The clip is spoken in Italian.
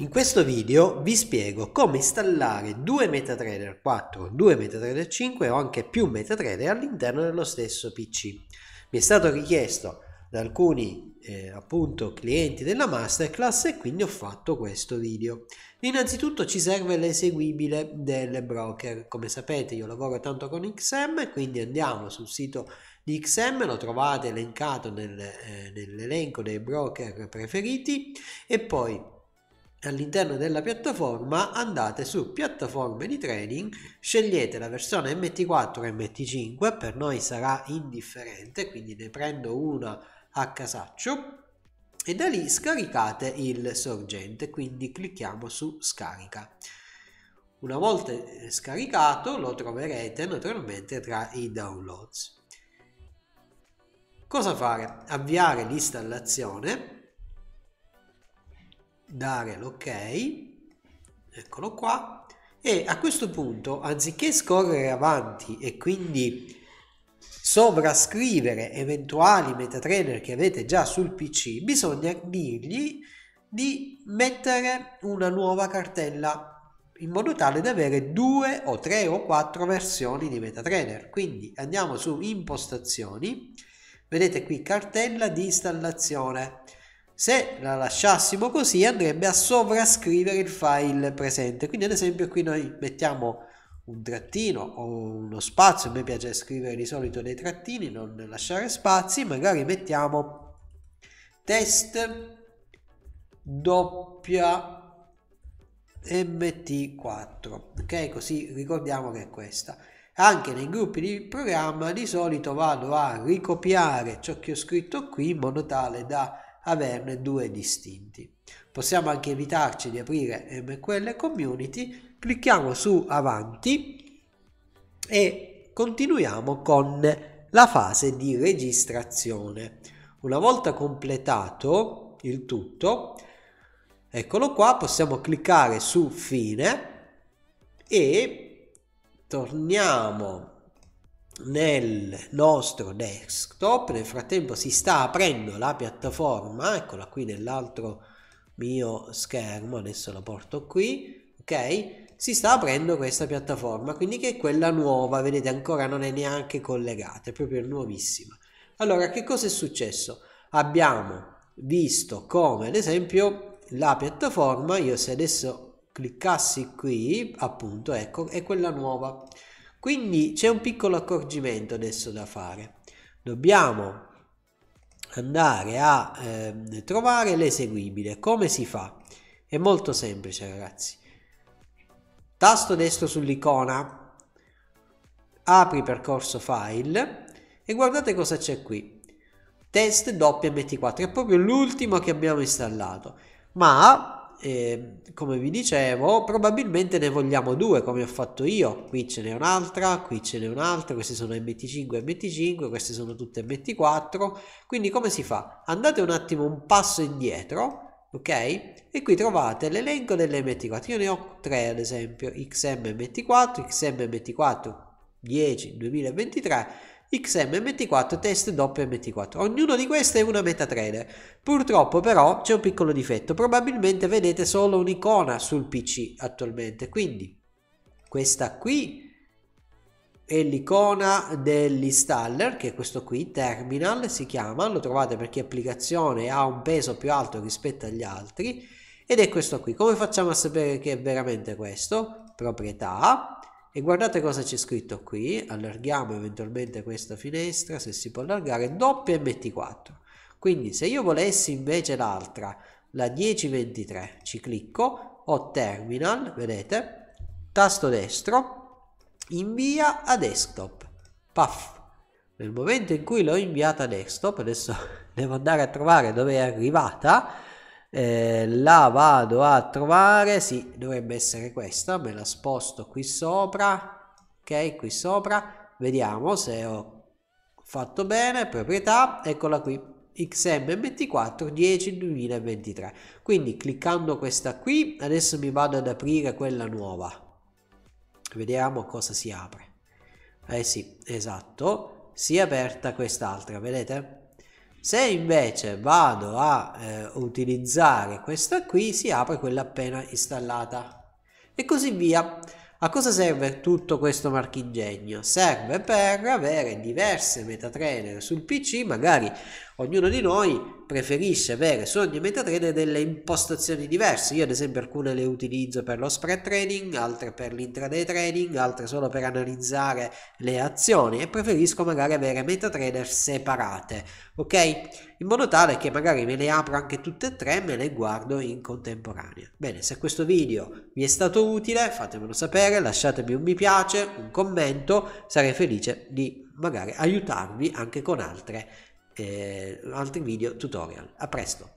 In questo video vi spiego come installare due MetaTrader 4, due MetaTrader 5 o anche più MetaTrader all'interno dello stesso PC. Mi è stato richiesto da alcuni eh, appunto clienti della masterclass e quindi ho fatto questo video. Innanzitutto ci serve l'eseguibile del broker. Come sapete io lavoro tanto con XM quindi andiamo sul sito di XM, lo trovate elencato nel, eh, nell'elenco dei broker preferiti e poi all'interno della piattaforma andate su piattaforme di trading scegliete la versione mt4 e mt5 per noi sarà indifferente quindi ne prendo una a casaccio e da lì scaricate il sorgente quindi clicchiamo su scarica una volta eh, scaricato lo troverete naturalmente tra i downloads cosa fare avviare l'installazione dare l'ok, eccolo qua, e a questo punto anziché scorrere avanti e quindi sovrascrivere eventuali metatrainer che avete già sul PC, bisogna dirgli di mettere una nuova cartella in modo tale da avere due o tre o quattro versioni di metatrainer Quindi andiamo su impostazioni, vedete qui cartella di installazione. Se la lasciassimo così andrebbe a sovrascrivere il file presente. Quindi ad esempio qui noi mettiamo un trattino o uno spazio, a me piace scrivere di solito dei trattini, non lasciare spazi, magari mettiamo test doppia mt4 ok così ricordiamo che è questa anche nei gruppi di programma di solito vado a ricopiare ciò che ho scritto qui in modo tale da averne due distinti. Possiamo anche evitarci di aprire MQL Community, clicchiamo su Avanti e continuiamo con la fase di registrazione. Una volta completato il tutto, eccolo qua, possiamo cliccare su Fine e torniamo nel nostro desktop nel frattempo si sta aprendo la piattaforma eccola qui nell'altro mio schermo adesso la porto qui ok si sta aprendo questa piattaforma quindi che è quella nuova vedete ancora non è neanche collegata è proprio nuovissima allora che cosa è successo abbiamo visto come ad esempio la piattaforma io se adesso cliccassi qui appunto ecco è quella nuova quindi c'è un piccolo accorgimento adesso da fare. Dobbiamo andare a eh, trovare l'eseguibile. Come si fa? È molto semplice ragazzi. Tasto destro sull'icona, apri percorso file e guardate cosa c'è qui. Test WMT4 è proprio l'ultimo che abbiamo installato, ma eh, come vi dicevo, probabilmente ne vogliamo due come ho fatto io. Qui ce n'è un'altra, qui ce n'è un'altra, queste sono MT5 e MT5, queste sono tutte MT4. Quindi come si fa? Andate un attimo un passo indietro, ok? E qui trovate l'elenco delle MT4. Io ne ho tre ad esempio, XM MT4, XM MT4 10 2023 XM24 test doppio MT4. Ognuno di questi è una MetaTrader. Purtroppo però c'è un piccolo difetto, probabilmente vedete solo un'icona sul PC attualmente, quindi questa qui è l'icona dell'installer che è questo qui terminal si chiama lo trovate perché applicazione ha un peso più alto rispetto agli altri ed è questo qui come facciamo a sapere che è veramente questo proprietà e guardate cosa c'è scritto qui allarghiamo eventualmente questa finestra se si può allargare doppia mt4 quindi se io volessi invece l'altra la 1023 ci clicco ho terminal vedete tasto destro invia a desktop puff nel momento in cui l'ho inviata a desktop adesso devo andare a trovare dove è arrivata eh, la vado a trovare sì dovrebbe essere questa me la sposto qui sopra ok qui sopra vediamo se ho fatto bene proprietà eccola qui XM24 10 2023 quindi cliccando questa qui adesso mi vado ad aprire quella nuova vediamo cosa si apre eh sì esatto si è aperta quest'altra vedete se invece vado a eh, utilizzare questa qui, si apre quella appena installata e così via. A cosa serve tutto questo marchingegno? Serve per avere diverse metatrainer sul PC, magari ognuno di noi preferisce avere su ogni metatrader delle impostazioni diverse. Io, ad esempio, alcune le utilizzo per lo spread trading, altre per l'intraday trading, altre solo per analizzare le azioni e preferisco magari avere metatrader separate, ok? In modo tale che magari me le apro anche tutte e tre e me le guardo in contemporanea. Bene, se questo video vi è stato utile, fatemelo sapere, lasciatemi un mi piace, un commento, sarei felice di magari aiutarvi anche con altre eh, altri video tutorial. A presto!